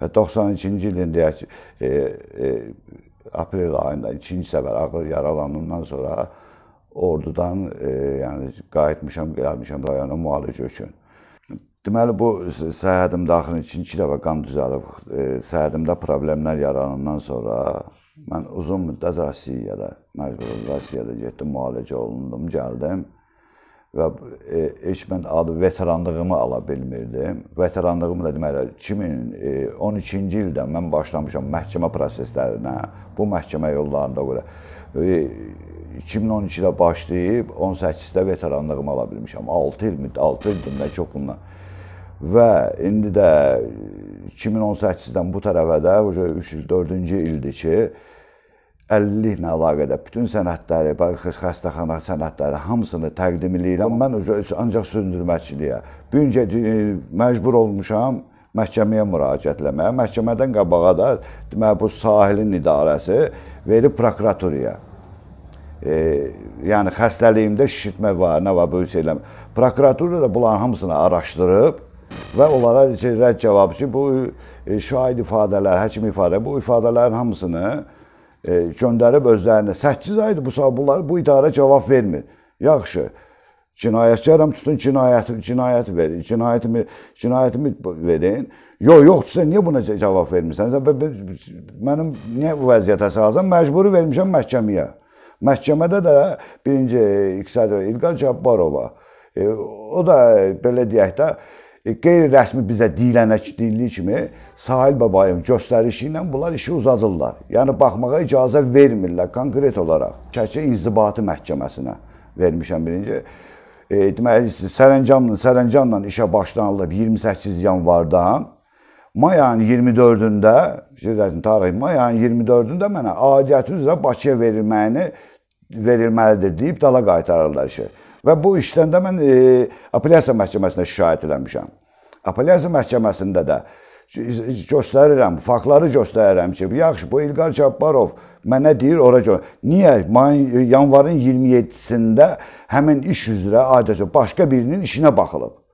Və 92-ci ilin deyək e, e, aprel ayında ikinci səfər ağır yaralanımdan sonra ordudan e, yəni qayıtmışam, gəlmişəm rayona müalicə üçün. Deməli bu səhhətim daxilində ikinci dəfə qan düzəlib. E, səhhətimdə problemlər yaranandan sonra mən uzun müddət Rusiyada, məcbur Rusiyada getdim, müalicə olundum, gəldim və e, heç mən adı veteranlığımı ala bilmirdim. Veteranlığımı da deməli 2012-ci e, ildə mən başlamışam məhkəmə proseslərinə, bu məhkəmə yollarında görə. E, 2012-də başlayıb 18-də veteranlığımı ala bilmişəm. 6 il müddət, 6 ildir nə çox bundan. Və indi də 2018-dən e, bu tərəfə də 3-4-cü ildir ki, əlilliklə əlaqədar bütün sənədləri, xəstəxana sənədləri hamısını təqdim eləyirəm. Mən ancaq söndürməçiliyə. Bu gün e, məcbur olmuşam məhkəməyə müraciət etməyə. Məhkəmədən qabağa da deməli bu sahilin idarəsi verib prokuraturaya. E, yəni xəstəliyimdə şişirtmə var, nə var böyük eləm. Prokuratura da bunların hamısını araşdırıb və onlara rədd cavabı ki, bu e, şahid ifadələr, həkim ifadələri, bu ifadələrin hamısını e, göndərib özlərini. 8 aydır bu bunlar bu idarə cavab vermir. Yaxşı. Cinayətçiyəm tutun cinayəti cinayəti verin. Cinayətimi cinayətimi verin. Yox, yoxdursa niyə buna cavab vermirsən? Mənim niyə bu vəziyyətə salsan? Məcburi vermişəm məhkəməyə. Məhkəmədə də birinci iqtisadi İlqar Cabbarova e, o da belə deyək də E, qeyri-rəsmi bizə deyilənək deyildiyi kimi Sahil Babayev göstərişi ilə bunlar işi uzadırlar. Yəni baxmağa icazə vermirlər konkret olaraq. Şəki inzibati məhkəməsinə vermişəm birinci. E, deməli sərəncamla sərəncamla işə başlanılıb 28 yanvardan may ayının 24-də, şeylərin tarixi may ayının 24-də mənə aidiyyəti üzrə Bakıya verilməyini verilməlidir deyib dala qaytarırlar işi. Və bu işdən də mən e, apellyasiya məhkəməsinə şikayət eləmişəm. Apellyasiya məhkəməsində də göstərirəm, faktları göstərirəm ki, yaxşı bu İlqar Cabbarov mənə deyir ora görə. Niyə mayın yanvarın 27-sində həmin iş üzrə adətən başqa birinin işinə baxılıb?